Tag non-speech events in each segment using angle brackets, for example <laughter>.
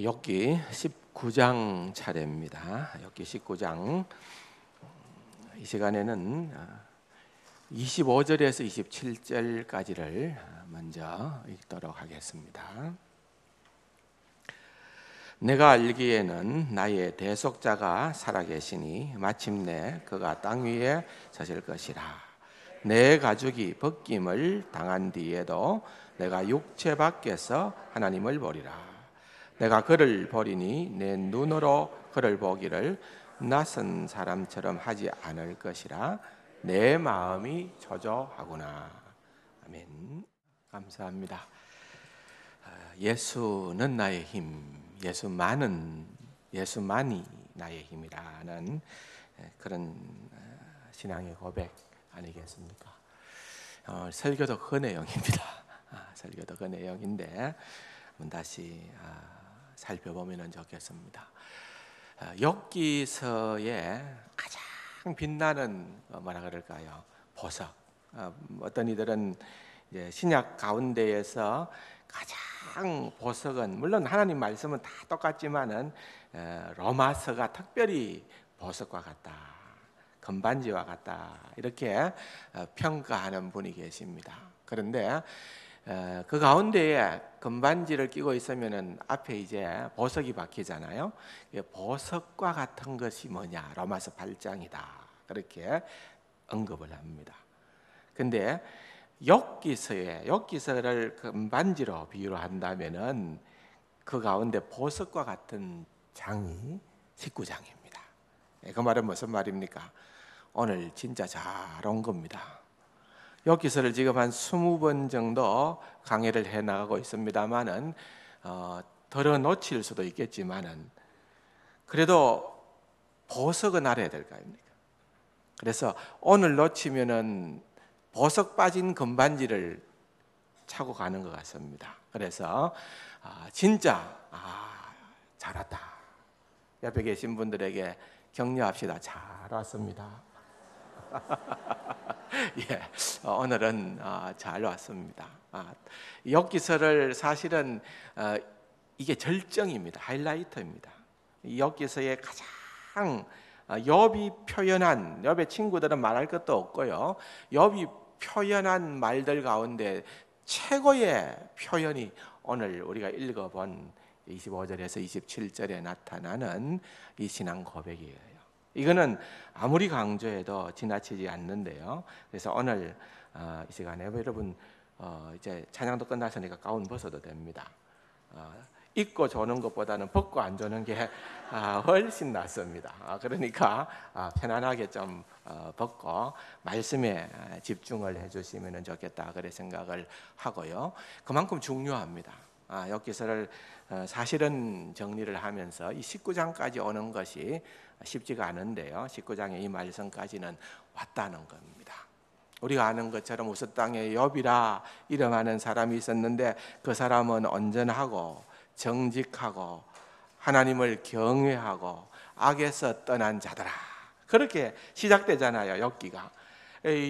역기 19장 차례입니다. 역기 19장 이 시간에는 25절에서 아, 27절까지를 아, 먼저 읽도록 하겠습니다. 내가 알기에는 나의 대속자가 살아계시니 마침내 그가 땅 위에 서실 것이라. 내 가죽이 벗김을 당한 뒤에도 내가 육체 밖에서 하나님을 보리라. 내가 그를 버리니 내 눈으로 그를 보기를 낯선 사람처럼 하지 않을 것이라 내 마음이 저저하구나. 아멘. 감사합니다. 아, 예수는 나의 힘, 예수만은 예수만이 나의 힘이라는 그런 아, 신앙의 고백 아니겠습니까? 어, 설교도 그 내용입니다. 아, 설교도 그 내용인데 다시 아, 살펴보면 좋겠습니다. 역기서의 아, 가장 빛나는 어, 뭐라 그럴까요? 보석. 아, 뭐 어떤 이들은 신약 가운데에서 가장 보석은 물론 하나님 말씀은 다 똑같지만은 어, 로마서가 특별히 보석과 같다. 금반지와 같다. 이렇게 어, 평가하는 분이 계십니다. 그런데 어, 그 가운데에 금반지를 끼고 있으면은 앞에 이제 보석이 박히잖아요. 보석과 같은 것이 뭐냐? 로마서 8장이다. 그렇게 언급을 합니다. 근데 욕기서에 욕기서를 금반지로 비유를 한다면은 그 가운데 보석과 같은 장이 19장입니다. 예, 그 말은 무슨 말입니까? 오늘 진짜 잘 온 겁니다. 여기서를 지금 한 20번 정도 강의를 해 나가고 있습니다만은 어, 덜어 놓칠 수도 있겠지만은 그래도 보석은 알아야 될 거 아닙니까? 그래서 오늘 놓치면은 보석 빠진 금반지를 차고 가는 것 같습니다. 그래서 아, 진짜 아, 잘 왔다. 옆에 계신 분들에게 격려합시다. 잘 왔습니다. <laughs> 예, 어, 오늘은 어, 잘 왔습니다. 아, 기서를 사실은 어, 이게 절정입니다. 하이라이터입니다. 여기서의 가장 여비 어, 표현한 여배 친구들은 말할 것도 없고요. 여비 표현한 말들 가운데 최고의 표현이 오늘 우리가 읽어본 25절에서 27절에 나타나는 이 신앙 고백이에요. 이거는 아무리 강조해도 지나치지 않는데요. 그래서 오늘 어, 이 시간에 여러분 어, 이제 찬양도 끝났으니까 가운 벗어도 됩니다. 어, 입고 조는 것보다는 벗고 안 조는 게 아, 훨씬 낫습니다. 아, 그러니까 아, 편안하게 좀 어, 벗고 말씀에 집중을 해주시면 좋겠다 그래 생각을 하고요. 그만큼 중요합니다. 아, 엽기서를 어, 사실은 정리를 하면서 이 19장까지 오는 것이 쉽지가 않은데요. 19장의 이 말씀까지는 왔다는 겁니다. 우리가 아는 것처럼 우스 땅에 엽이라 이름하는 사람이 있었는데 그 사람은 온전하고 정직하고 하나님을 경외하고 악에서 떠난 자더라. 그렇게 시작되잖아요, 엽기가.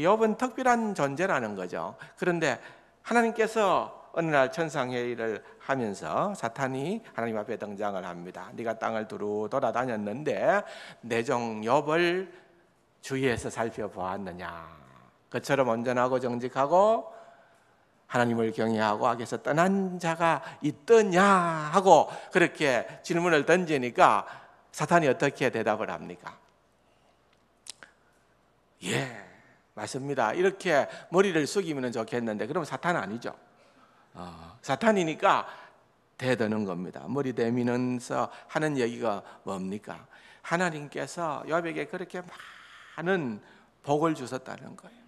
엽은 특별한 존재라는 거죠. 그런데 하나님께서 어느 날 천상회의를 하면서 사탄이 하나님 앞에 등장을 합니다. 네가 땅을 두루 돌아다녔는데 내정엽을 주위에서 살펴보았느냐? 그처럼 온전하고 정직하고 하나님을 경외하고 악에서 떠난 자가 있더냐 하고 그렇게 질문을 던지니까 사탄이 어떻게 대답을 합니까? 예, 맞습니다. 이렇게 머리를 숙이면 좋겠는데 그럼 사탄 아니죠. 아, 사탄이니까 대드는 겁니다. 머리 대미면서 하는 얘기가 뭡니까? 하나님께서 여백에 그렇게 많은 복을 주셨다는 거예요.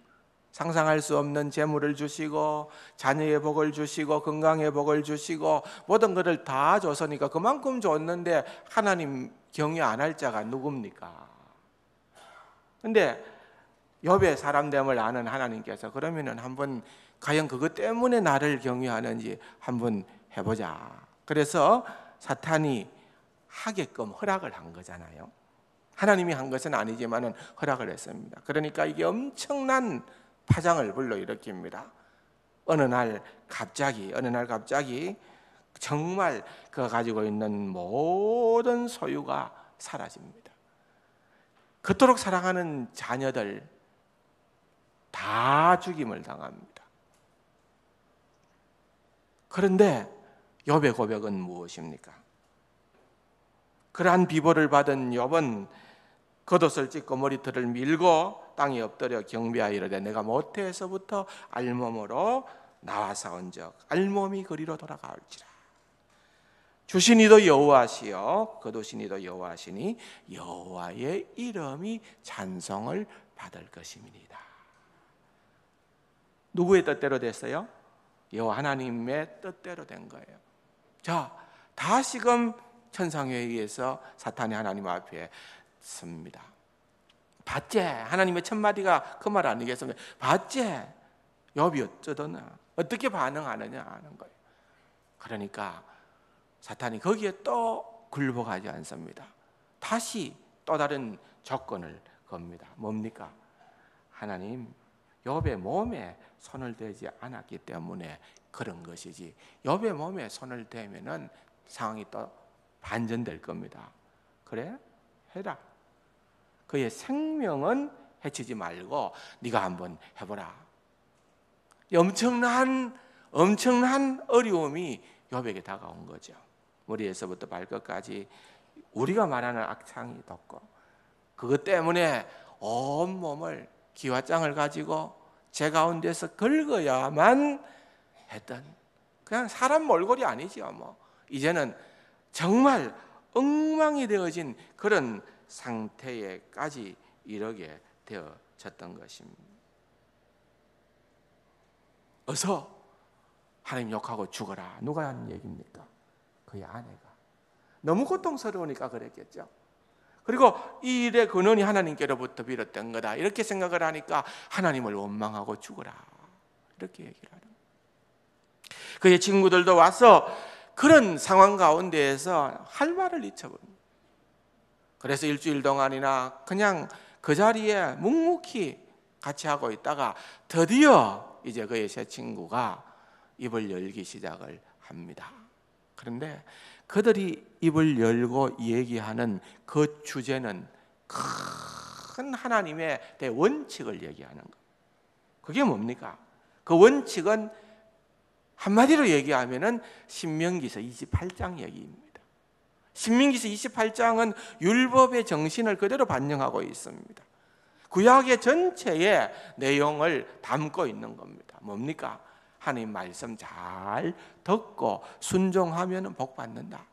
상상할 수 없는 재물을 주시고 자녀의 복을 주시고 건강의 복을 주시고 모든 것을 다 줬으니까 그만큼 줬는데 하나님 경외 안할 자가 누굽니까? 근데 여배 사람됨을 아는 하나님께서 그러면은 한번 과연 그것 때문에 나를 경유하는지 한번 해보자. 그래서 사탄이 하게끔 허락을 한 거잖아요. 하나님이 한 것은 아니지만은 허락을 했습니다. 그러니까 이게 엄청난 파장을 불러일으킵니다. 어느 날 갑자기 어느 날 갑자기 정말 그 가지고 있는 모든 소유가 사라집니다. 그토록 사랑하는 자녀들 다 죽임을 당합니다. 그런데 욥의 고백은 무엇입니까? 그러한 비보를 받은 욥은 겉옷을 찢고 머리털을 밀고 땅에 엎드려 경배하이르되 내가 모태에서부터 알몸으로 나와사온즉 알몸이 그리로 돌아가올지라 주신이도 여호와시여 거두신이도 그 여호와시니 여호와의 이름이 찬송을 받을 것입니다. 누구의 뜻대로 됐어요? 여 하나님의 뜻대로 된 거예요. 자, 다시금 천상에 의해서 사탄이 하나님 앞에 씁니다. 받제 하나님의 첫 마디가 그말 아니겠습니까? 받제 여비 어쩌더냐 어떻게 반응하느냐 하는 거예요. 그러니까 사탄이 거기에 또 굴복하지 않습니다. 다시 또 다른 조건을 겁니다. 뭡니까? 하나님 욥의 몸에 손을 대지 않았기 때문에 그런 것이지 욥의 몸에 손을 대면은 상황이 또 반전될 겁니다. 그래? 해라. 그의 생명은 해치지 말고 네가 한번 해보라. 엄청난 엄청난 어려움이 욥에게 다가온 거죠. 머리에서부터 발끝까지 우리가 말하는 악창이 돋고 그것 때문에 온 몸을 기와장을 가지고 제 가운데서 긁어야만 했던 그냥 사람 몰골이 아니죠뭐 이제는 정말 엉망이 되어진 그런 상태에까지 이르게 되어졌던 것입니다. 어서 하나님 욕하고 죽어라. 누가 하는 얘기입니까? 그의 아내가. 너무 고통스러우니까 그랬겠죠. 그리고 이 일의 근원이 하나님께로부터 비롯된 거다. 이렇게 생각을 하니까 하나님을 원망하고 죽어라. 이렇게 얘기를 하는 그의 친구들도 와서 그런 상황 가운데에서 할 말을 잊혀버립니다. 그래서 일주일 동안이나 그냥 그 자리에 묵묵히 같이 하고 있다가 드디어 이제 그의 새 친구가 입을 열기 시작을 합니다. 그런데 그들이 입을 열고 얘기하는 그 주제는 큰 하나님의 원칙을 얘기하는 거. 그게 뭡니까? 그 원칙은 한마디로 얘기하면은 신명기서 28장 얘기입니다. 신명기서 28장은 율법의 정신을 그대로 반영하고 있습니다. 구약의 전체의 내용을 담고 있는 겁니다. 뭡니까? 하나님 말씀 잘 듣고 순종하면 복 받는다.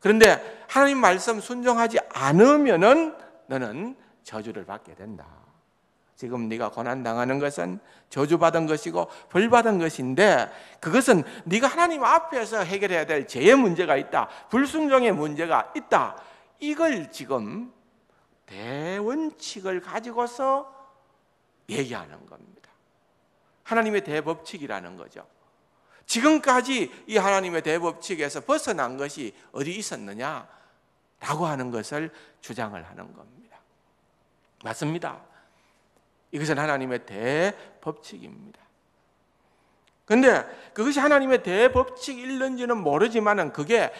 그런데 하나님 말씀 순종하지 않으면은 너는 저주를 받게 된다. 지금 네가 고난 당하는 것은 저주받은 것이고 벌 받은 것인데 그것은 네가 하나님 앞에서 해결해야 될 죄의 문제가 있다. 불순종의 문제가 있다. 이걸 지금 대원칙을 가지고서 얘기하는 겁니다. 하나님의 대법칙이라는 거죠. 지금까지 이 하나님의 대법칙에서 벗어난 것이 어디 있었느냐? 라고 하는 것을 주장을 하는 겁니다. 맞습니다. 이것은 하나님의 대법칙입니다. 근데 그것이 하나님의 대법칙일는지는 모르지만 그게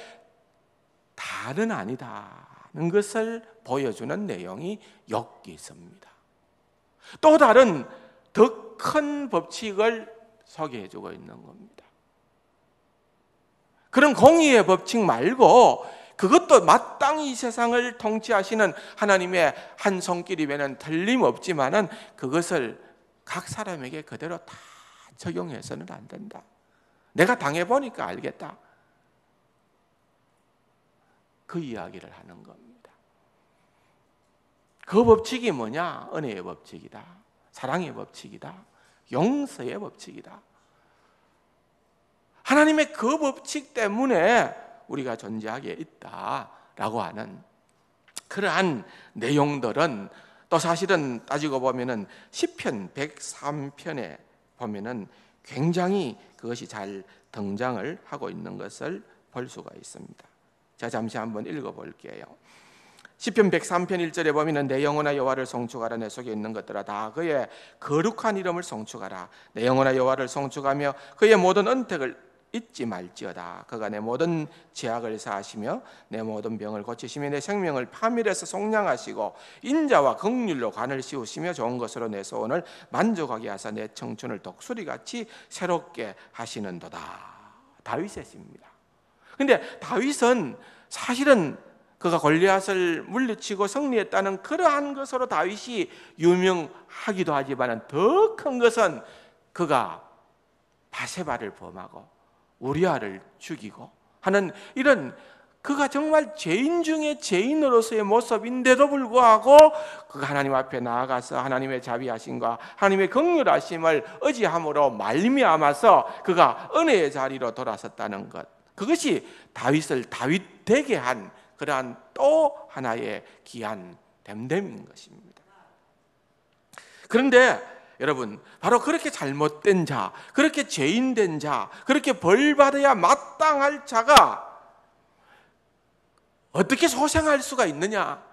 다는 아니다는 것을 보여주는 내용이 여기 있습니다. 또 다른 더큰 법칙을 소개해 주고 있는 겁니다. 그런 공의의 법칙 말고 그것도 마땅히 세상을 통치하시는 하나님의 한 손길이면은 틀림없지만은 그것을 각 사람에게 그대로 다 적용해서는 안 된다. 내가 당해 보니까 알겠다. 그 이야기를 하는 겁니다. 그 법칙이 뭐냐? 은혜의 법칙이다. 사랑의 법칙이다. 용서의 법칙이다. 하나님의 그 법칙 때문에 우리가 존재하게 있다라고 하는 그러한 내용들은 또 사실은 따지고 보면은 시편 103편에 보면은 굉장히 그것이 잘 등장을 하고 있는 것을 볼 수가 있습니다. 자 잠시 한번 읽어 볼게요. 시편 103편 1절에 보면 내 영혼아 여호와를 송축하라 내 속에 있는 것들아 다 그의 거룩한 이름을 송축하라 내 영혼아 여호와를 송축하며 그의 모든 은택을 잊지 말지어다 그가 내 모든 죄악을 사하시며 내 모든 병을 고치시며 내 생명을 파밀해서송량하시고 인자와 긍휼로 관을 씌우시며 좋은 것으로 내 소원을 만족하게 하사 내 청춘을 독수리같이 새롭게 하시는도다 다윗의 시입니다 근데 다윗은 사실은 그가 골리앗을 물리치고 승리했다는 그러한 것으로 다윗이 유명하기도 하지만 더 큰 것은 그가 바세바를 범하고 우리아를 죽이고 하는 이런 그가 정말 죄인 중에 죄인으로서의 모습인데도 불구하고 그가 하나님 앞에 나아가서 하나님의 자비하심과 하나님의 긍휼하심을 의지함으로 말미암아서 그가 은혜의 자리로 돌아섰다는 것 그것이 다윗을 다윗 되게 한 그러한 또 하나의 귀한 댐댐인 것입니다. 그런데 여러분, 바로 그렇게 잘못된 자, 그렇게 죄인된 자, 그렇게 벌받아야 마땅할 자가 어떻게 소생할 수가 있느냐?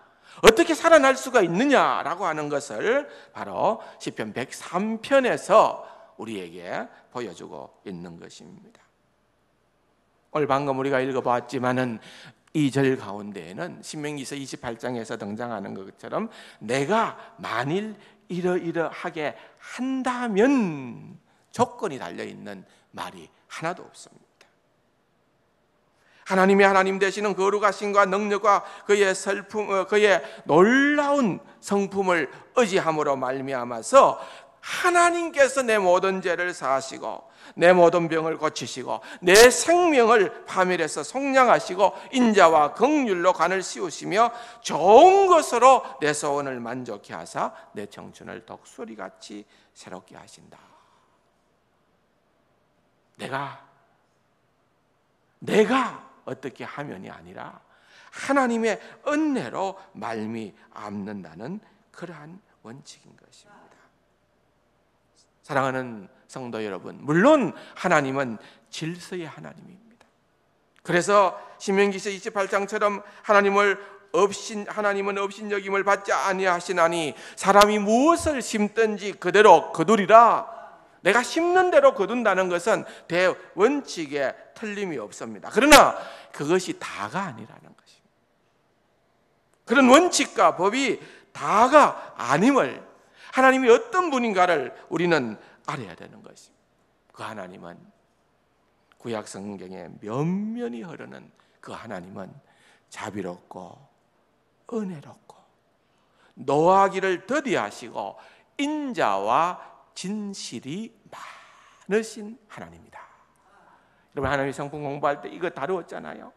어떻게 살아날 수가 있느냐라고 하는 것을 바로 시편 103편에서 우리에게 보여주고 있는 것입니다. 오늘 방금 우리가 읽어봤지만은 이절 가운데에는 신명기서 28장에서 등장하는 것처럼 내가 만일 이러이러하게 한다면 조건이 달려 있는 말이 하나도 없습니다. 하나님이 하나님 되시는 거룩하신과 그 능력과 그의 슬픔, 어, 그의 놀라운 성품을 의지함으로 말미암아서 하나님께서 내 모든 죄를 사하시고 내 모든 병을 고치시고 내 생명을 파멸해서 속량하시고 인자와 극률로 간을 씌우시며 좋은 것으로 내 소원을 만족해 하사 내 청춘을 독수리같이 새롭게 하신다. 내가 내가 어떻게 하면이 아니라 하나님의 은혜로 말미암는다는 그러한 원칙인 것입니다. 사랑하는 성도 여러분, 물론 하나님은 질서의 하나님입니다. 그래서 신명기서 28장처럼 하나님을 없인 하나님은 없인 여김을 받지 아니하시나니 사람이 무엇을 심든지 그대로 거두리라. 내가 심는 대로 거둔다는 것은 대원칙에 틀림이 없습니다. 그러나 그것이 다가 아니라는 것입니다. 그런 원칙과 법이 다가 아님을 하나님이 어떤 분인가를 우리는 알아야 되는 것입니다. 그 하나님은 구약 성경에 면면이 흐르는 그 하나님은 자비롭고 은혜롭고 노하기를 더디하시고 인자와 진실이 많으신 하나님이다. 여러분 하나님 성품 공부할 때 이거 다루었잖아요.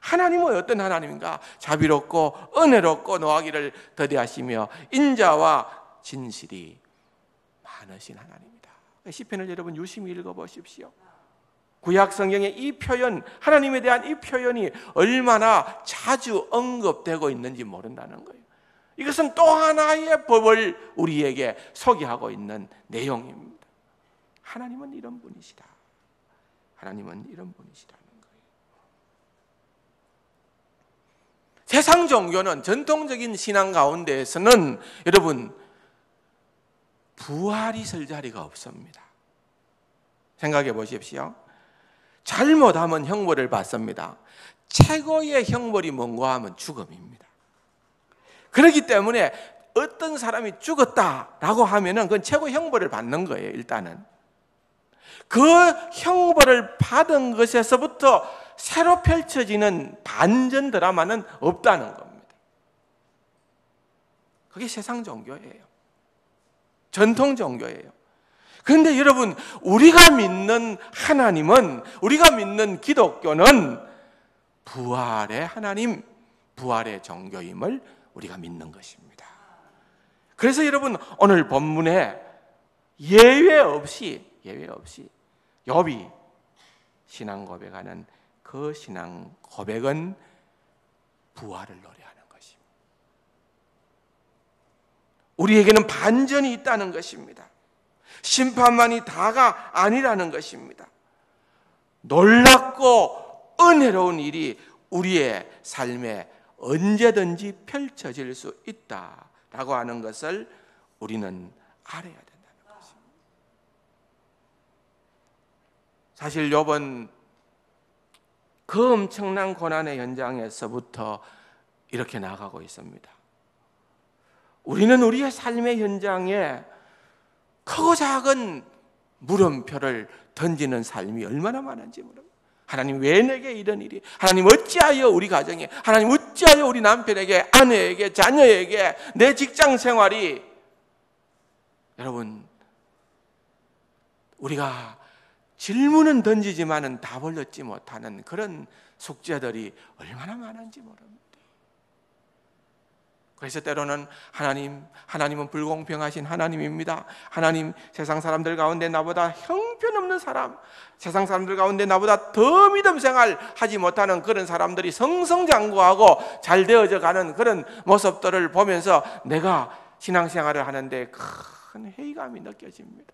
하나님은 어떤 하나님인가? 자비롭고 은혜롭고 노하기를 더디하시며 인자와 진실이 많으신 하나님이다. 시편을 여러분 유심히 읽어보십시오. 구약 성경의 이 표현, 하나님에 대한 이 표현이 얼마나 자주 언급되고 있는지 모른다는 거예요. 이것은 또 하나의 법을 우리에게 소개하고 있는 내용입니다. 하나님은 이런 분이시다. 하나님은 이런 분이시라는 거예요. 세상 종교는 전통적인 신앙 가운데에서는 여러분 부활이 설 자리가 없습니다. 생각해 보십시오. 잘못하면 형벌을 받습니다. 최고의 형벌이 뭔가 하면 죽음입니다. 그렇기 때문에 어떤 사람이 죽었다라고 하면은 그건 최고 형벌을 받는 거예요, 일단은. 그 형벌을 받은 것에서부터 새로 펼쳐지는 반전 드라마는 없다는 겁니다. 그게 세상 종교예요. 전통 종교예요. 그런데 여러분, 우리가 믿는 하나님은, 우리가 믿는 기독교는 부활의 하나님, 부활의 종교임을 우리가 믿는 것입니다. 그래서 여러분, 오늘 본문에 예외 없이, 예외 없이, 여비 신앙 고백하는 그 신앙 고백은 부활을 노래 우리에게는 반전이 있다는 것입니다. 심판만이 다가 아니라는 것입니다. 놀랍고 은혜로운 일이 우리의 삶에 언제든지 펼쳐질 수 있다라고 하는 것을 우리는 알아야 된다는 것입니다. 사실 요번 그 엄청난 고난의 현장에서부터 이렇게 나가고 있습니다. 우리는 우리의 삶의 현장에 크고 작은 물음표를 던지는 삶이 얼마나 많은지 모릅니다. 하나님 왜 내게 이런 일이? 하나님 어찌하여 우리 가정에? 하나님 어찌하여 우리 남편에게, 아내에게, 자녀에게, 내 직장 생활이? 여러분, 우리가 질문은 던지지만은 답을 얻지 못하는 그런 숙제들이 얼마나 많은지 모릅니다. 그래서 때로는 하나님, 하나님은 불공평하신 하나님입니다. 하나님, 세상 사람들 가운데 나보다 형편없는 사람, 세상 사람들 가운데 나보다 더 믿음 생활 하지 못하는 그런 사람들이 성성장구하고 잘 되어져 가는 그런 모습들을 보면서 내가 신앙생활을 하는데 큰 회의감이 느껴집니다.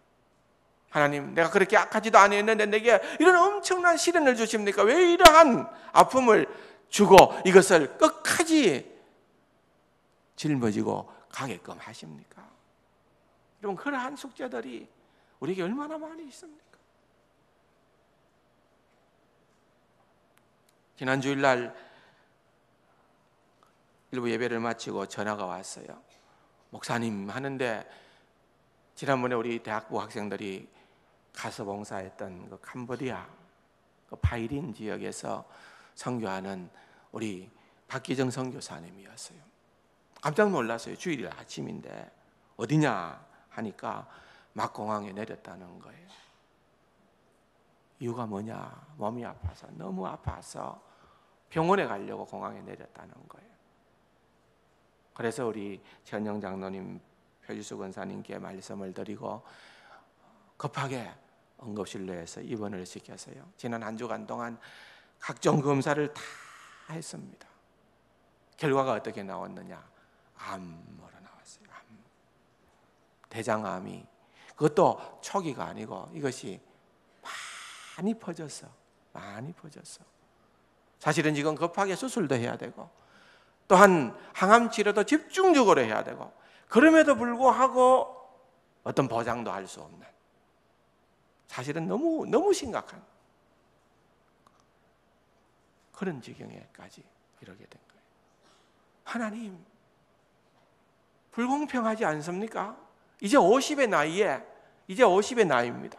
하나님, 내가 그렇게 악하지도 않았는데 내게 이런 엄청난 시련을 주십니까? 왜 이러한 아픔을 주고 이것을 끝까지 짊어지고 가게끔 하십니까? 여러분 그러한 숙제들이 우리에게 얼마나 많이 있습니까? 지난 주일날 일부 예배를 마치고 전화가 왔어요. 목사님 하는데 지난번에 우리 대학부 학생들이 가서 봉사했던 그 캄보디아 그 파이린 지역에서 선교하는 우리 박기정 선교사님이었어요. 깜짝 놀랐어요. 주일 아침인데 어디냐 하니까 막공항에 내렸다는 거예요. 이유가 뭐냐? 몸이 아파서 너무 아파서 병원에 가려고 공항에 내렸다는 거예요. 그래서 우리 전영 장로님, 표지수 권사님께 말씀을 드리고 급하게 응급실로해서 입원을 시켰어요. 지난 한 주간 동안 각종 검사를 다 했습니다. 결과가 어떻게 나왔느냐? 암으로 나왔어요. 암. 대장암이 그것도 초기가 아니고 이것이 많이 퍼졌어. 많이 퍼졌어. 사실은 지금 급하게 수술도 해야 되고 또한 항암 치료도 집중적으로 해야 되고 그럼에도 불구하고 어떤 보장도 할 수 없는 사실은 너무 너무 심각한 그런 지경에까지 이르게 된 거예요. 하나님 불공평하지 않습니까? 이제 50의 나이에, 이제 50의 나이입니다.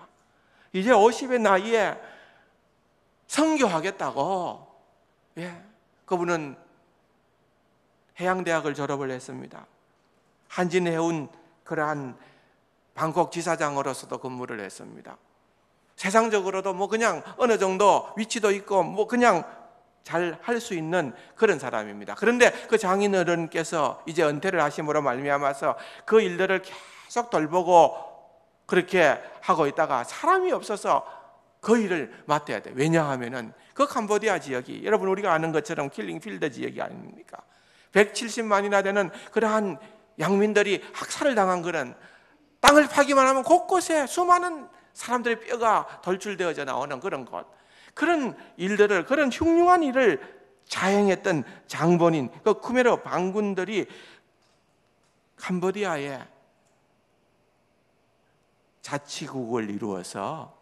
이제 50의 나이에 성교하겠다고, 예. 그분은 해양대학을 졸업을 했습니다. 한진해운 그러한 방콕 지사장으로서도 근무를 했습니다. 세상적으로도 뭐 그냥 어느 정도 위치도 있고 뭐 그냥 잘할수 있는 그런 사람입니다. 그런데 그 장인어른께서 이제 은퇴를 하심으로 말미암아서 그 일들을 계속 돌보고 그렇게 하고 있다가 사람이 없어서 그 일을 맡아야 돼. 왜냐하면은 그 캄보디아 지역이 여러분 우리가 아는 것처럼 킬링필드 지역이 아닙니까? 170만이나 되는 그러한 양민들이 학살을 당한 그런 땅을 파기만 하면 곳곳에 수많은 사람들의 뼈가 덜출되어져 나오는 그런 곳. 그런 일들을 그런 흉흉한 일을 자행했던 장본인 그 쿠메르 반군들이 캄보디아에 자치국을 이루어서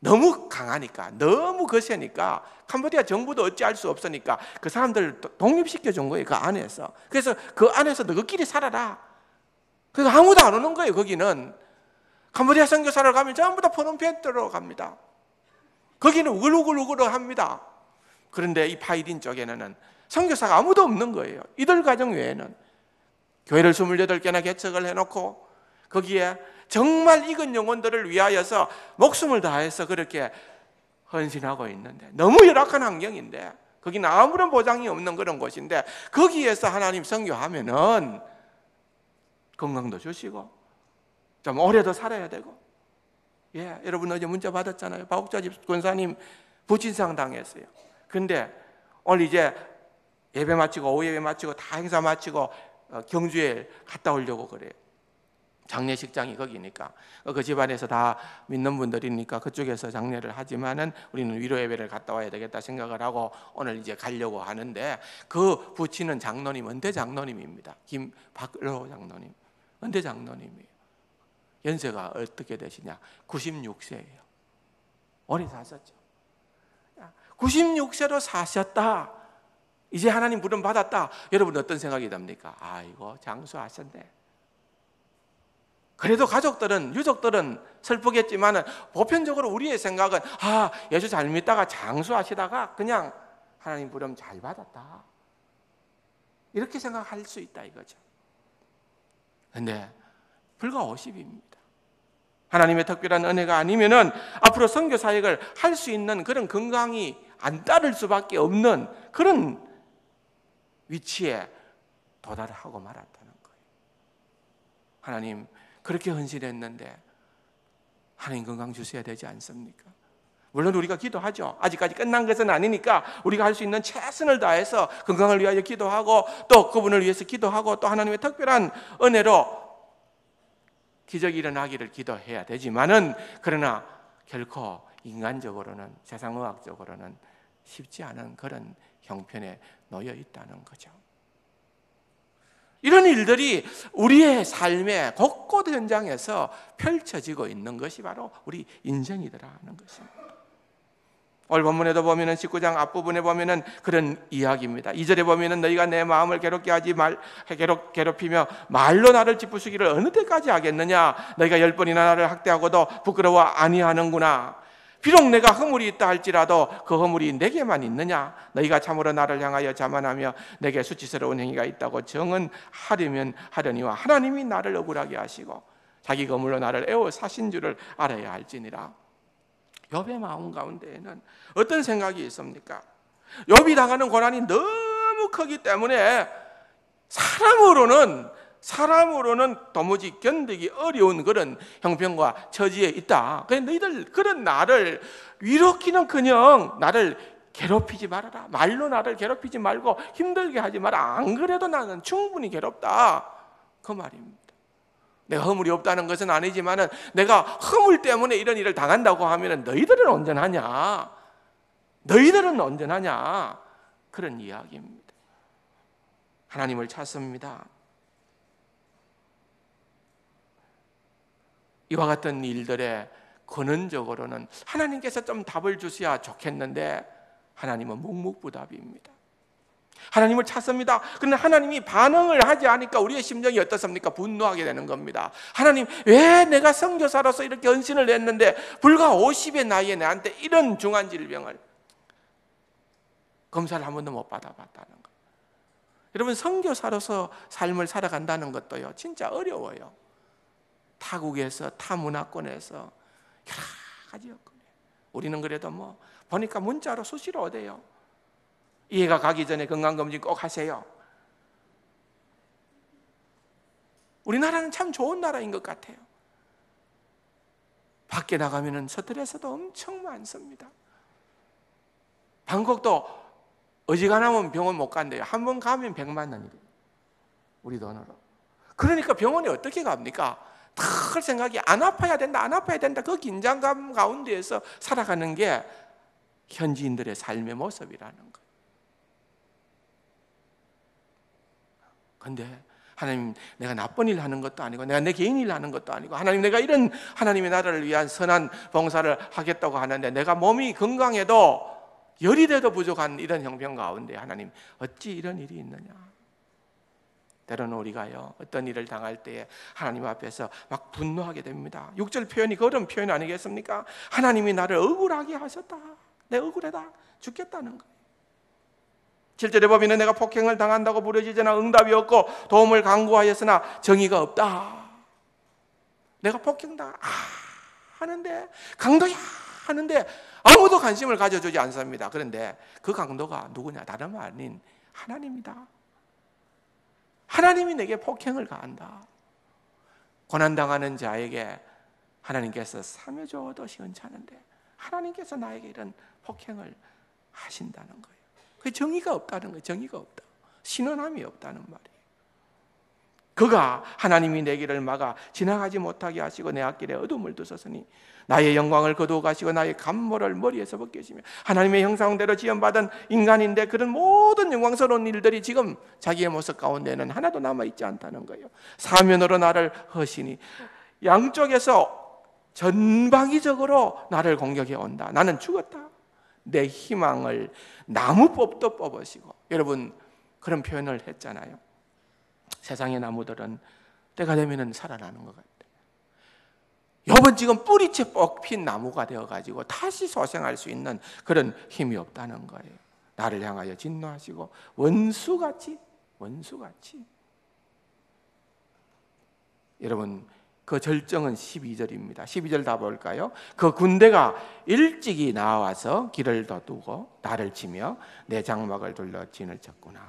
너무 강하니까 너무 거세니까 캄보디아 정부도 어찌할 수 없으니까 그 사람들을 독립시켜 준 거예요 그 안에서 그래서 그 안에서 너희끼리 살아라 그래서 아무도 안 오는 거예요 거기는 캄보디아 선교사를 가면 전부 다 포놈펜트로 갑니다 거기는 울그울그합니다 그런데 이 파이딘 쪽에는 성교사가 아무도 없는 거예요. 이들 가정 외에는 교회를 28개나 개척을 해놓고 거기에 정말 익은 영혼들을 위하여서 목숨을 다해서 그렇게 헌신하고 있는데 너무 열악한 환경인데 거기는 아무런 보장이 없는 그런 곳인데 거기에서 하나님 성교하면은 건강도 주시고 좀 오래도 살아야 되고 예, 여러분 어제 문자 받았잖아요. 박옥자 집 권사님 부친상 당했어요. 근데 오늘 이제 예배 마치고 오후 예배 마치고 다 행사 마치고 어, 경주에 갔다 오려고 그래요. 장례식장이 거기니까 어, 그 집안에서 다 믿는 분들이니까 그쪽에서 장례를 하지만은 우리는 위로 예배를 갔다 와야 되겠다 생각을 하고 오늘 이제 가려고 하는데 그 부친은 장로님 은퇴 장로님입니다 김박로 장로님 은퇴 장로님이에요. 연세가 어떻게 되시냐? 96세예요. 오래 사셨죠. 96세로 사셨다. 이제 하나님 부름 받았다. 여러분 어떤 생각이 듭니까? 아이고 장수하셨네. 그래도 가족들은 유족들은 슬프겠지만 보편적으로 우리의 생각은 아 예수 잘 믿다가 장수하시다가 그냥 하나님 부름 잘 받았다. 이렇게 생각할 수 있다 이거죠. 근데 불과 50입니다. 하나님의 특별한 은혜가 아니면은 앞으로 선교 사역을 할 수 있는 그런 건강이 안 따를 수밖에 없는 그런 위치에 도달하고 말았다는 거예요. 하나님 그렇게 헌신했는데 하나님 건강 주셔야 되지 않습니까? 물론 우리가 기도하죠. 아직까지 끝난 것은 아니니까 우리가 할 수 있는 최선을 다해서 건강을 위하여 기도하고 또 그분을 위해서 기도하고 또 하나님의 특별한 은혜로 기적이 일어나기를 기도해야 되지만은 그러나 결코 인간적으로는 세상의학적으로는 쉽지 않은 그런 형편에 놓여 있다는 거죠. 이런 일들이 우리의 삶의 곳곳 현장에서 펼쳐지고 있는 것이 바로 우리 인생이더라 하는 것입니다. 오늘 본문에도 보면은 19장 앞부분에 보면은 그런 이야기입니다. 2절에 보면은 너희가 내 마음을 괴롭게 하지 말 괴롭 괴롭히며 말로 나를 짓부수기를 어느 때까지 하겠느냐? 너희가 열 번이나 나를 학대하고도 부끄러워 아니하는구나. 비록 내가 허물이 있다 할지라도 그 허물이 내게만 있느냐? 너희가 참으로 나를 향하여 자만하며 내게 수치스러운 행위가 있다고 정은 하려면 하려니와 하나님이 나를 억울하게 하시고 자기 거물로 나를 애워 사신 줄을 알아야 할지니라. 욥의 마음 가운데에는 어떤 생각이 있습니까? 욥이 당하는 고난이 너무 크기 때문에 사람으로는 사람으로는 도무지 견디기 어려운 그런 형편과 처지에 있다. 그래 너희들 그런 나를 위로키는 그냥 나를 괴롭히지 말아라. 말로 나를 괴롭히지 말고 힘들게 하지 마라. 안 그래도 나는 충분히 괴롭다. 그 말입니다. 내가 허물이 없다는 것은 아니지만 내가 허물 때문에 이런 일을 당한다고 하면 너희들은 온전하냐? 너희들은 온전하냐? 그런 이야기입니다. 하나님을 찾습니다. 이와 같은 일들에 근원적으로는 하나님께서 좀 답을 주셔야 좋겠는데 하나님은 묵묵부답입니다. 하나님을 찾습니다. 그런데 하나님이 반응을 하지 않으니까 우리의 심정이 어떻습니까? 분노하게 되는 겁니다. 하나님, 왜 내가 성교사로서 이렇게 헌신을 했는데 불과 50의 나이에 나한테 이런 중한 질병을 검사를 한 번도 못 받아봤다는 거. 여러분 성교사로서 삶을 살아간다는 것도요 진짜 어려워요. 타국에서 타문화권에서 여러 가지 여건 우리는 그래도 뭐 보니까 문자로 수시로 오대요. 이해가 가기 전에 건강검진 꼭 하세요. 우리나라는 참 좋은 나라인 것 같아요. 밖에 나가면 서틀에서도 엄청 많습니다. 방콕도 어지간하면 병원 못 간대요. 한 번 가면 1만 원이래요. 우리 돈으로. 그러니까 병원에 어떻게 갑니까? 털 생각이 안 아파야 된다, 안 아파야 된다. 그 긴장감 가운데에서 살아가는 게 현지인들의 삶의 모습이라는 거예요. 근데 하나님 내가 나쁜 일을 하는 것도 아니고 내가 내 개인 일을 하는 것도 아니고 하나님 내가 이런 하나님의 나라를 위한 선한 봉사를 하겠다고 하는데 내가 몸이 건강해도 열이 돼도 부족한 이런 형편 가운데 하나님 어찌 이런 일이 있느냐 때로는 우리가요 어떤 일을 당할 때에 하나님 앞에서 막 분노하게 됩니다 6절 표현이 그런 표현 아니겠습니까? 하나님이 나를 억울하게 하셨다 내 억울하다 죽겠다는 거예요 7절에 보면 내가 폭행을 당한다고 부르짖으나 응답이 없고 도움을 강구하였으나 정의가 없다. 내가 폭행당 아, 하는데 강도야 하는데 아무도 관심을 가져주지 않습니다. 그런데 그 강도가 누구냐? 다름 아닌 하나님이다. 하나님이 내게 폭행을 가한다. 고난당하는 자에게 하나님께서 사며줘도 시원찮은데 하나님께서 나에게 이런 폭행을 하신다는 거예요. 그 정의가 없다는 거예요. 정의가 없다. 신원함이 없다는 말이에요. 그가 하나님이 내 길을 막아 지나가지 못하게 하시고 내 앞길에 어둠을 두셨으니 나의 영광을 거두어 가시고 나의 간모를 머리에서 벗겨시며 하나님의 형상대로 지연받은 인간인데 그런 모든 영광스러운 일들이 지금 자기의 모습 가운데는 하나도 남아있지 않다는 거예요 사면으로 나를 허시니 양쪽에서 전방위적으로 나를 공격해 온다 나는 죽었다 내 희망을 나무법도 뽑으시고 여러분 그런 표현을 했잖아요. 세상의 나무들은 때가 되면 살아나는 것 같아요. 욥은 지금 뿌리채 뻑핀 나무가 되어 가지고 다시 소생할 수 있는 그런 힘이 없다는 거예요. 나를 향하여 진노하시고 원수같이 원수같이 여러분 그 절정은 12절입니다. 12절 다 볼까요? 그 군대가 일찍이 나와서 길을 더두고 나를 치며 내 장막을 둘러 진을 쳤구나.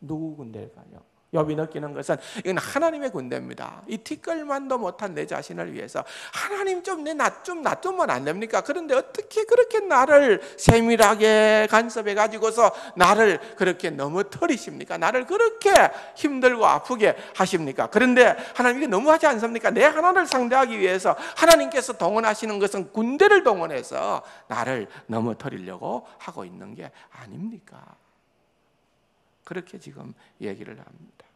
누구 군대일까요? 여비 느끼는 것은 이건 하나님의 군대입니다. 이 티끌만도 못한 내 자신을 위해서 하나님 좀내 낮좀 낮으면 안 됩니까? 그런데 어떻게 그렇게 나를 세밀하게 간섭해 가지고서 나를 그렇게 넘어뜨리십니까? 나를 그렇게 힘들고 아프게 하십니까? 그런데 하나님 이게 너무하지 않습니까? 내 하나를 상대하기 위해서 하나님께서 동원하시는 것은 군대를 동원해서 나를 넘어뜨리려고 하고 있는 게 아닙니까? 그렇게 지금 얘기를 합니다.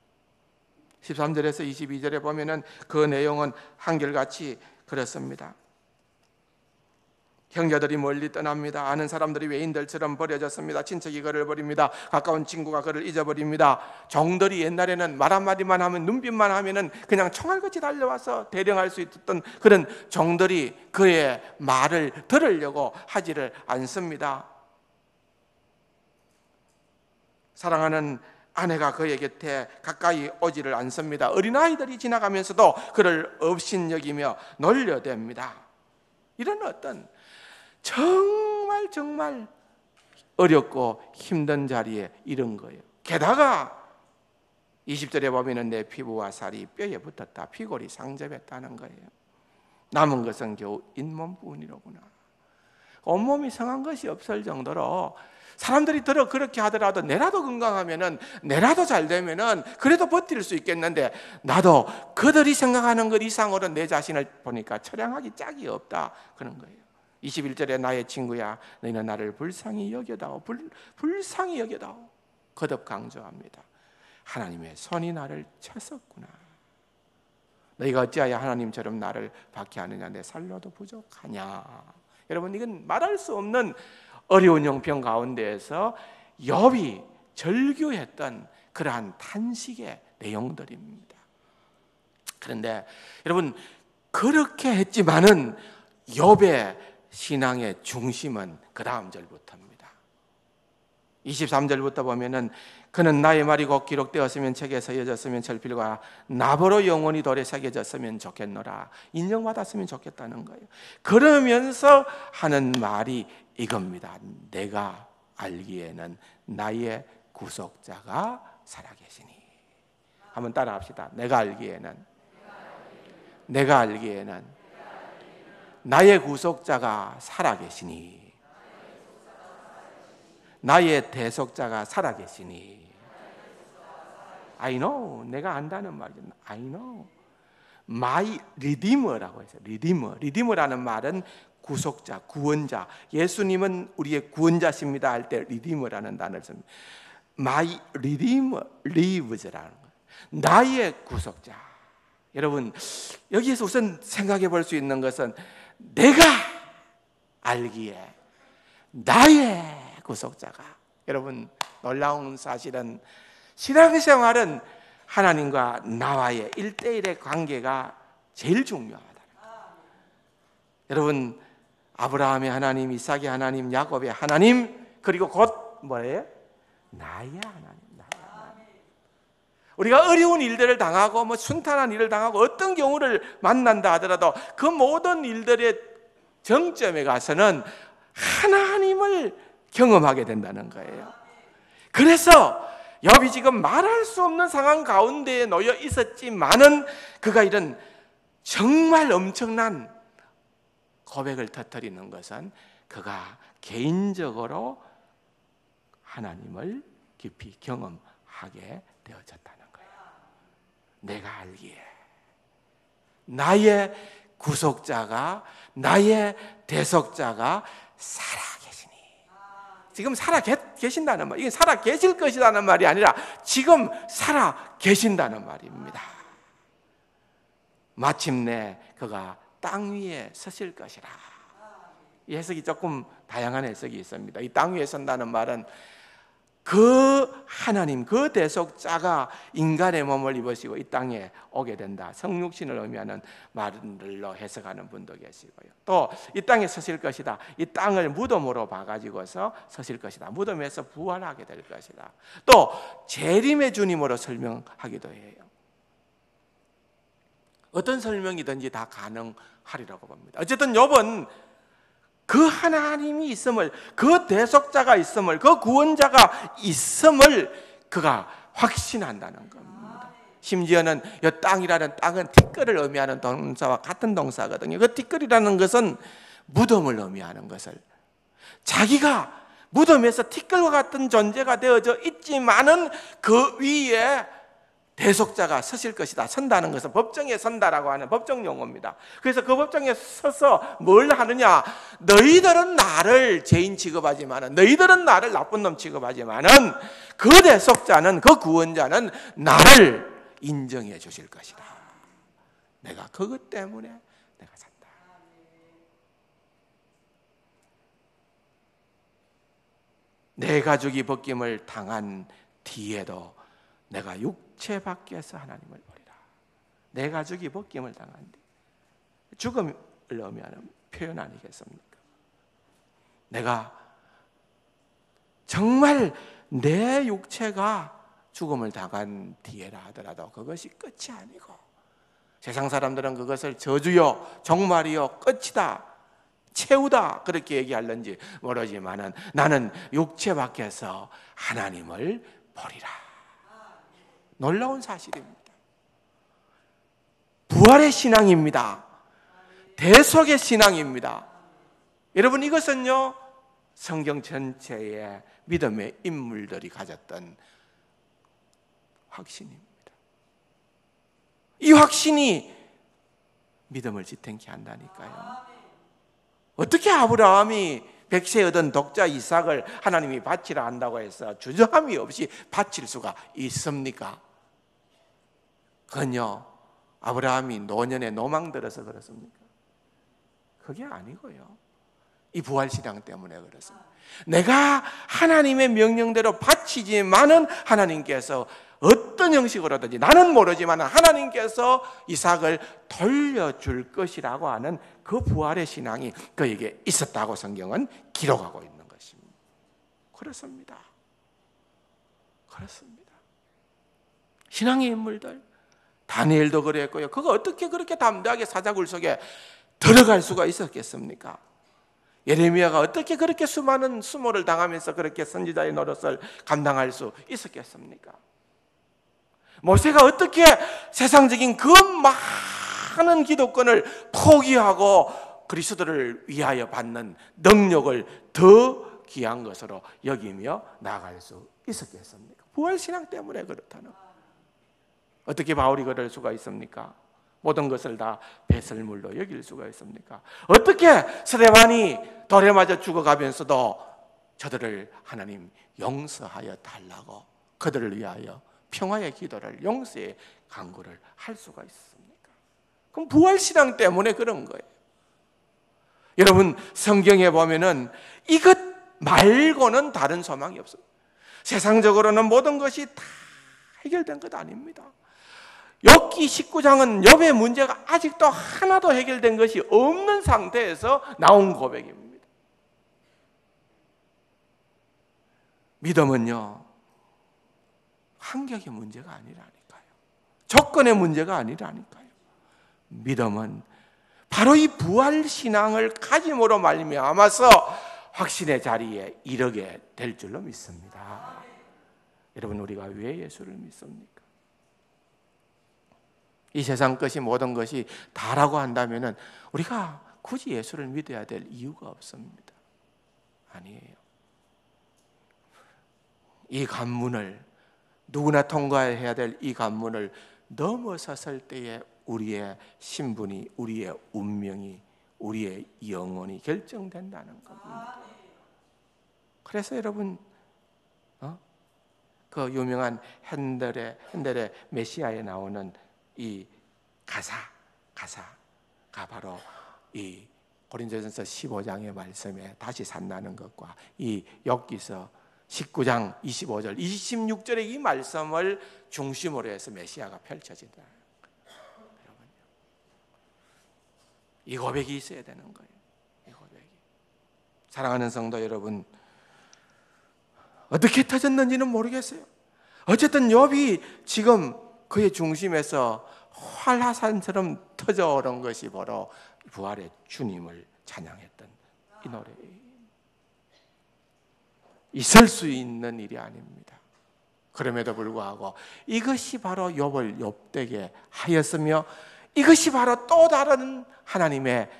13절에서 22절에 보면은 그 내용은 한결같이 그렇습니다. 형제들이 멀리 떠납니다. 아는 사람들이 외인들처럼 버려졌습니다. 친척이 그를 버립니다. 가까운 친구가 그를 잊어버립니다. 종들이 옛날에는 말 한마디만 하면 눈빛만 하면은 그냥 총알같이 달려와서 대령할 수 있었던 그런 종들이 그의 말을 들으려고 하지를 않습니다. 사랑하는 아내가 그의 곁에 가까이 오지를 않습니다. 어린아이들이 지나가면서도 그를 업신여기며 놀려댑니다. 이런 어떤 정말 정말 어렵고 힘든 자리에 이른 거예요. 게다가 20절에 보면 내 피부와 살이 뼈에 붙었다. 피골이 상접했다는 거예요. 남은 것은 겨우 잇몸뿐이로구나. 온몸이 성한 것이 없을 정도로 사람들이 들어 그렇게 하더라도 내라도 건강하면은 내라도 잘 되면은 그래도 버틸 수 있겠는데 나도 그들이 생각하는 것 이상으로 내 자신을 보니까 처량하기 짝이 없다 그런 거예요. 21절에 나의 친구야 너희는 나를 불쌍히 여겨다오 불, 불쌍히 여겨다오 거듭 강조합니다. 하나님의 손이 나를 쳤었구나. 너희가 어찌하여 하나님처럼 나를 박해하느냐 내 살로도 부족하냐. 여러분 이건 말할 수 없는 어려운 형편 가운데에서 여비 절규했던 그러한 탄식의 내용들입니다. 그런데 여러분 그렇게 했지만은 여배 신앙의 중심은 그 다음 절부터입니다. 23절부터 보면은 그는 나의 말이 곧 기록되었으면 책에 서여졌으면 절필과 나보로 영원히 돌에 새겨졌으면 좋겠노라 인정받았으면 좋겠다는 거예요. 그러면서 하는 말이 이겁니다. 내가 알기에는 나의 구속자가 살아계시니. 한번 따라합시다. 내가 알기에는 내가 알기에는 나의 구속자가 살아계시니 나의 대속자가 살아계시니 I know 내가 안다는 말이죠. I know my redeemer라고 해서 redeemer. redeemer라는 말은 구속자, 구원자. 예수님은 우리의 구원자십니다 할 때 리디머라는 단어를 씁니다. My redeemer lives라는 거. 나의 구속자. 여러분, 여기에서 우선 생각해 볼 수 있는 것은 내가 알기에 나의 구속자가. 여러분, 놀라운 사실은 신앙생활은 하나님과 나와의 일대일의 관계가 제일 중요합니다. 여러분 아브라함의 하나님, 이삭의 하나님, 야곱의 하나님, 그리고 곧 뭐예요? 나의 하나님. 우리가 어려운 일들을 당하고 뭐 순탄한 일을 당하고 어떤 경우를 만난다 하더라도 그 모든 일들의 정점에 가서는 하나님을 경험하게 된다는 거예요. 그래서 욥이 지금 말할 수 없는 상황 가운데에 놓여 있었지만은 그가 이런 정말 엄청난 고백을 터뜨리는 것은 그가 개인적으로 하나님을 깊이 경험하게 되어졌다는 거예요. 내가 알기에 나의 구속자가 나의 대속자가 살아 계시니 지금 살아 계신다는 말 이게 살아 계실 것이라는 말이 아니라 지금 살아 계신다는 말입니다. 마침내 그가 땅 위에 서실 것이라. 이 해석이 조금 다양한 해석이 있습니다. 이 땅 위에 선다는 말은 그 하나님, 그 대속자가 인간의 몸을 입으시고 이 땅에 오게 된다. 성육신을 의미하는 말로 해석하는 분도 계시고요. 또 이 땅에 서실 것이다. 이 땅을 무덤으로 봐가지고서 서실 것이다. 무덤에서 부활하게 될 것이다. 또 재림의 주님으로 설명하기도 해요. 어떤 설명이든지 다 가능하리라고 봅니다. 어쨌든 욥은 그 하나님이 있음을, 그 대속자가 있음을, 그 구원자가 있음을 그가 확신한다는 겁니다. 심지어는 이 땅이라는 땅은 티끌을 의미하는 동사와 같은 동사거든요. 그 티끌이라는 것은 무덤을 의미하는 것을 자기가 무덤에서 티끌과 같은 존재가 되어져 있지만은 그 위에 대속자가 서실 것이다. 선다는 것은 법정에 선다라고 하는 법정 용어입니다. 그래서 그 법정에 서서 뭘 하느냐? 너희들은 나를 죄인 취급하지만은 너희들은 나를 나쁜 놈 취급하지만은 그 대속자는 그 구원자는 나를 인정해 주실 것이다. 내가 그것 때문에 내가 산다. 내 가족이 벗김을 당한 뒤에도 내가 육 육체 밖에서 하나님을 버리라내 가족이 벗김을 당한데 죽음을 의미하는 표현 아니겠습니까? 내가 정말 내 육체가 죽음을 당한 뒤에라 하더라도 그것이 끝이 아니고 세상 사람들은 그것을 저주요, 정말이요, 끝이다, 채우다 그렇게 얘기할는지 모르지만 나는 육체 밖에서 하나님을 보리라. 놀라운 사실입니다. 부활의 신앙입니다. 대속의 신앙입니다. 여러분 이것은요 성경 전체의 믿음의 인물들이 가졌던 확신입니다. 이 확신이 믿음을 지탱케 한다니까요. 어떻게 아브라함이 백세 얻은 독자 이삭을 하나님이 바치라 한다고 해서 주저함이 없이 바칠 수가 있습니까? 그건요, 아브라함이 노년에 노망 들어서 그렇습니까? 그게 아니고요. 이 부활신앙 때문에 그렇습니다. 내가 하나님의 명령대로 바치지만은 하나님께서 어떤 형식으로든지 나는 모르지만 하나님께서 이삭을 돌려줄 것이라고 하는 그 부활의 신앙이 그에게 있었다고 성경은 기록하고 있는 것입니다. 그렇습니다. 그렇습니다. 신앙의 인물들, 다니엘도 그랬고요. 그거 어떻게 그렇게 담대하게 사자굴속에 들어갈 수가 있었겠습니까? 예레미야가 어떻게 그렇게 수많은 수모를 당하면서 그렇게 선지자의 노릇을 감당할 수 있었겠습니까? 모세가 어떻게 세상적인 그 많은 기도권을 포기하고 그리스도를 위하여 받는 능력을 더 귀한 것으로 여기며 나아갈 수 있었겠습니까? 부활신앙 때문에 그렇다는 어떻게 바울이 그럴 수가 있습니까? 모든 것을 다 배설물로 여길 수가 있습니까? 어떻게 스데반이 돌에 맞아 죽어가면서도 저들을 하나님 용서하여 달라고 그들을 위하여 평화의 기도를 용서의 강구를 할 수가 있습니까? 그럼 부활신앙 때문에 그런 거예요. 여러분 성경에 보면은 이것 말고는 다른 소망이 없어요. 세상적으로는 모든 것이 다 해결된 것 아닙니다. 엽기 19장은 엽의 문제가 아직도 하나도 해결된 것이 없는 상태에서 나온 고백입니다. 믿음은요, 환경의 문제가 아니라니까요. 조건의 문제가 아니라니까요. 믿음은 바로 이 부활 신앙을 가짐으로 말미암아서 확신의 자리에 이르게 될 줄로 믿습니다. 여러분 우리가 왜 예수를 믿습니까? 이 세상 것이 모든 것이 다라고 한다면 우리가 굳이 예수를 믿어야 될 이유가 없습니다. 아니에요. 이 관문을 누구나 통과해야 될 이 관문을 넘어섰을 때에 우리의 신분이 우리의 운명이 우리의 영혼이 결정된다는 겁니다. 그래서 여러분 어? 그 유명한 핸델의 핸델의 메시아에 나오는 이 가사, 가사가 바로 이 고린도전서 15장의 말씀에 다시 산나는 것과 이 여기서 19장 25절, 26절의 이 말씀을 중심으로 해서 메시아가 펼쳐진다. 이 고백이 있어야 되는 거예요. 이 고백이. 사랑하는 성도 여러분, 어떻게 터졌는지는 모르겠어요. 어쨌든 욥이 지금 그의 중심에서 활화산처럼 터져오른 것이 바로 부활의 주님을 찬양했던 이 노래. 있을 수 있는 일이 아닙니다. 그럼에도 불구하고 이것이 바로 욥을 욥되게 하였으며 이것이 바로 또 다른 하나님의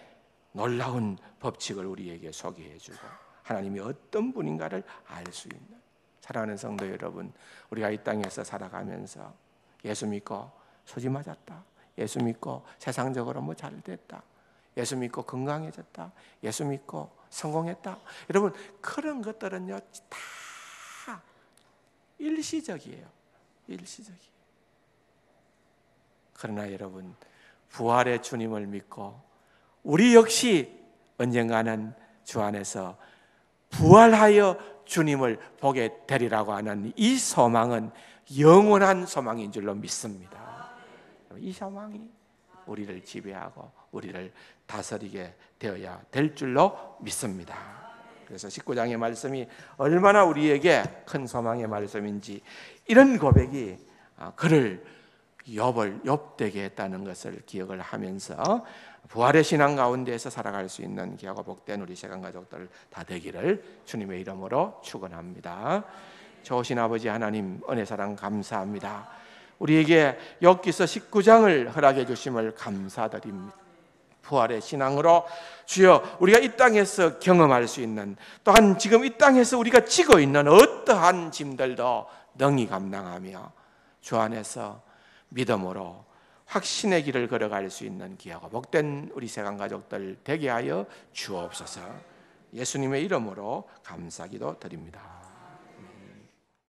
놀라운 법칙을 우리에게 소개해주고 하나님이 어떤 분인가를 알 수 있는 사랑하는 성도 여러분, 우리가 이 땅에서 살아가면서 예수 믿고 소지 맞았다. 예수 믿고 세상적으로 뭐 잘 됐다. 예수 믿고 건강해졌다. 예수 믿고 성공했다. 여러분, 그런 것들은요, 다 일시적이에요. 일시적이에요. 그러나 여러분, 부활의 주님을 믿고 우리 역시 언젠가는 주 안에서 부활하여 주님을 보게 되리라고 하는 이 소망은 영원한 소망인 줄로 믿습니다. 이 소망이 우리를 지배하고 우리를 다스리게 되어야 될 줄로 믿습니다. 그래서 19장의 말씀이 얼마나 우리에게 큰 소망의 말씀인지 이런 고백이 아, 그를 욥을 욥되게 했다는 것을 기억을 하면서 부활의 신앙 가운데에서 살아갈 수 있는 기하고 복된 우리 세간 가족들 다 되기를 주님의 이름으로 축원합니다. 좋으신 아버지 하나님 은혜 사랑 감사합니다. 우리에게 여기서 19장을 허락해 주심을 감사드립니다. 부활의 신앙으로 주여 우리가 이 땅에서 경험할 수 있는 또한 지금 이 땅에서 우리가 지고 있는 어떠한 짐들도 능히 감당하며 주 안에서 믿음으로 확신의 길을 걸어갈 수 있는 기하고 복된 우리 세간 가족들 되게 하여 주옵소서. 예수님의 이름으로 감사기도 드립니다.